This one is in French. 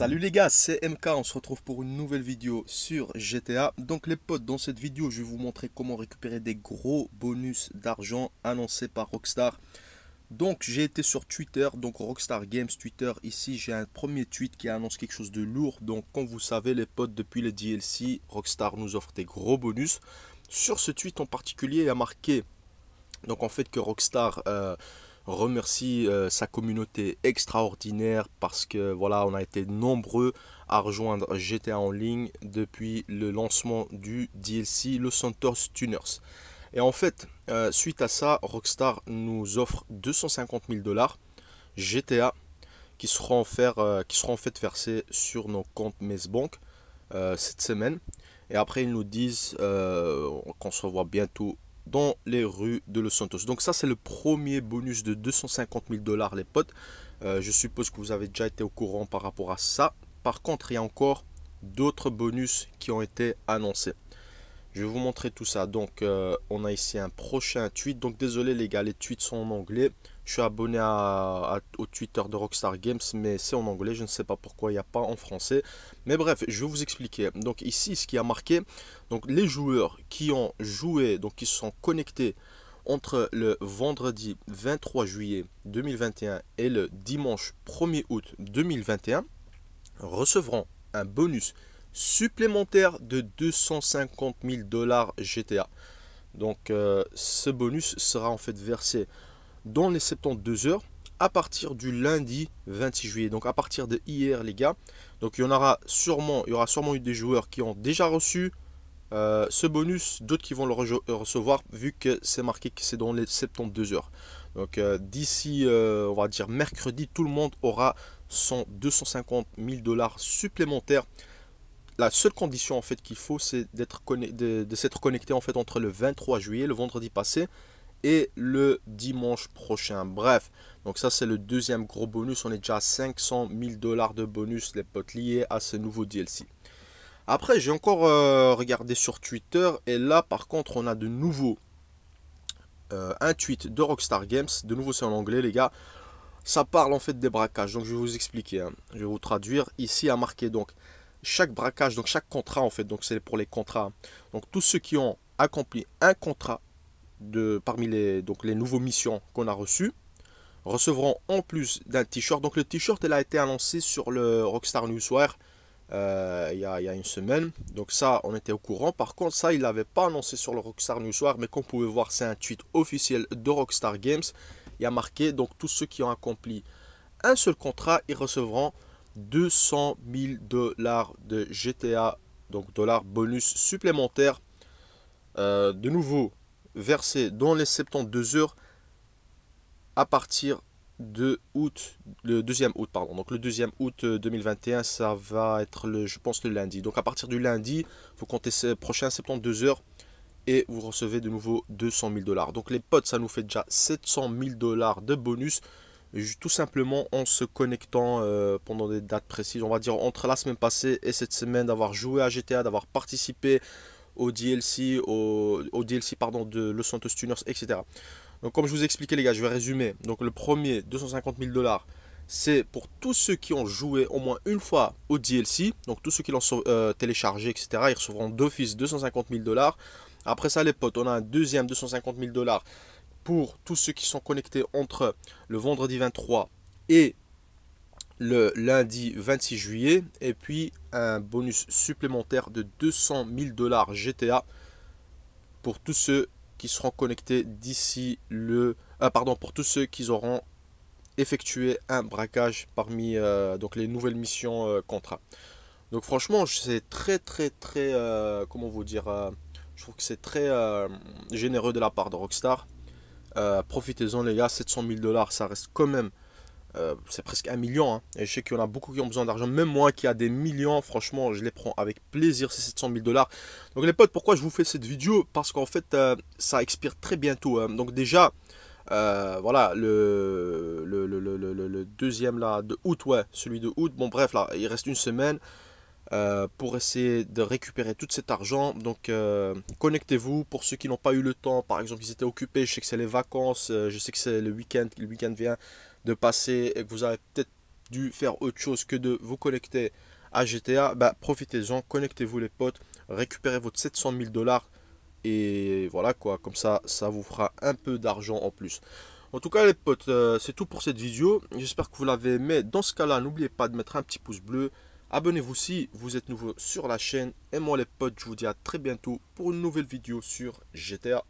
Salut les gars, c'est MK, on se retrouve pour une nouvelle vidéo sur GTA. Donc les potes, dans cette vidéo, je vais vous montrer comment récupérer des gros bonus d'argent annoncés par Rockstar. Donc j'ai été sur Twitter, donc Rockstar Games Twitter, ici j'ai un premier tweet qui annonce quelque chose de lourd. Donc comme vous savez les potes, depuis le DLC, Rockstar nous offre des gros bonus. Sur ce tweet en particulier, il y a marqué, donc en fait que Rockstar... Euh, remercie euh, sa communauté extraordinaire parce que voilà, on a été nombreux à rejoindre GTA en ligne depuis le lancement du DLC le Santos Tuners. Et en fait, euh, suite à ça, Rockstar nous offre 250 000 dollars GTA qui seront, offerts, euh, qui seront en fait versés sur nos comptes banques cette semaine. Et après, ils nous disent qu'on se revoit bientôt dans les rues de Los Santos. Donc ça, c'est le premier bonus de 250 000 dollars, les potes. Euh, je suppose que vous avez déjà été au courant par rapport à ça. Par contre, il y a encore d'autres bonus qui ont été annoncés. Je vais vous montrer tout ça. Donc, euh, on a ici un prochain tweet. Donc, désolé les gars, les tweets sont en anglais. Je suis abonné à, au Twitter de Rockstar Games, mais c'est en anglais. Je ne sais pas pourquoi il n'y a pas en français. Mais bref, je vais vous expliquer. Donc ici, ce qui a marqué, donc les joueurs qui ont joué, donc qui se sont connectés entre le vendredi 23 juillet 2021 et le dimanche 1er août 2021 recevront un bonus supplémentaire de 250 000 dollars GTA. Donc euh, ce bonus sera en fait versé dans les 72 heures à partir du lundi 26 juillet. Donc à partir de hier les gars. Donc il y en aura sûrement, il y aura sûrement eu des joueurs qui ont déjà reçu euh, ce bonus, d'autres qui vont le euh, recevoir vu que c'est marqué que c'est dans les 72 heures. Donc euh, d'ici, on va dire mercredi, tout le monde aura son 250 000 dollars supplémentaires. La seule condition en fait qu'il faut, c'est d'être de, de s'être connecté en fait entre le 23 juillet, le vendredi passé, et le dimanche prochain. Bref, donc ça c'est le deuxième gros bonus. On est déjà à 500 000 dollars de bonus les potes liés à ce nouveau DLC. Après j'ai encore euh, regardé sur Twitter et là par contre on a de nouveau euh, un tweet de Rockstar Games. De nouveau c'est en anglais les gars. Ça parle en fait des braquages. Donc je vais vous expliquer. Hein. Je vais vous traduire. Ici à marquer donc chaque braquage, donc chaque contrat en fait. Donc c'est pour les contrats. Donc tous ceux qui ont accompli un contrat parmi les, donc les nouveaux missions qu'on a reçues recevront en plus d'un t-shirt. Donc le t-shirt, a été annoncé sur le Rockstar Newswire euh, il, y a, il, y a, une semaine. Donc ça, on était au courant. Par contre, ça, il l'avait pas annoncé sur le Rockstar Newswire, mais comme vous pouvez voir, c'est un tweet officiel de Rockstar Games. Il y a marqué, donc tous ceux qui ont accompli un seul contrat, ils recevront 200 000 dollars de GTA, donc dollars bonus supplémentaires. Euh, de nouveau, versé dans les 72 heures à partir de août, le 2 août, pardon. Donc le 2 août 2021, euh, ça va être, le, je pense, le lundi. Donc à partir du lundi, vous comptez ces prochains 72 heures et vous recevez de nouveau 200 000 dollars. Donc les potes, ça nous fait déjà 700 000 dollars de bonus tout simplement en se connectant euh, pendant des dates précises, on va dire entre la semaine passée et cette semaine, d'avoir joué à GTA, d'avoir participé au DLC, au, DLC pardon, de Los Santos Tuners, etc. Donc comme je vous ai expliqué les gars, je vais résumer. Donc le premier, 250 000 dollars, c'est pour tous ceux qui ont joué au moins une fois au DLC. Donc tous ceux qui l'ont euh, téléchargé, etc. Ils recevront d'office 250 000 dollars. Après ça les potes, on a un deuxième 250 000 dollars pour tous ceux qui sont connectés entre le vendredi 23 et le lundi 26 juillet et puis un bonus supplémentaire de 200 000 dollars GTA pour tous ceux qui seront connectés d'ici le euh, pardon pour tous ceux qui auront effectué un braquage parmi euh, donc les nouvelles missions euh, contrat. Donc franchement, c'est très très très comment vous dire je trouve que c'est très généreux de la part de Rockstar. Profitez-en les gars, 700 000 dollars, ça reste quand même euh, c'est presque un million. Hein. Et je sais qu'il y en a beaucoup qui ont besoin d'argent. Même moi qui a des millions, franchement, je les prends avec plaisir, ces 700 000 dollars. Donc les potes, pourquoi je vous fais cette vidéo Parce qu'en fait, euh, ça expire très bientôt. Hein. Donc déjà, euh, voilà, le le, deuxième là, de août, ouais, celui de août. Bon bref, là, il reste une semaine. pour essayer de récupérer tout cet argent. Donc connectez-vous pour ceux qui n'ont pas eu le temps, par exemple ils étaient occupés, je sais que c'est les vacances, je sais que c'est le week-end, le week-end vient, de passer et que vous avez peut-être dû faire autre chose que de vous connecter à GTA, bah, profitez-en, connectez-vous les potes, récupérez votre 700 000 dollars et voilà quoi, comme ça, ça vous fera un peu d'argent en plus. En tout cas les potes, euh, c'est tout pour cette vidéo, j'espère que vous l'avez aimé. Dans ce cas-là, n'oubliez pas de mettre un petit pouce bleu, abonnez-vous si vous êtes nouveau sur la chaîne. Et moi les potes, je vous dis à très bientôt pour une nouvelle vidéo sur GTA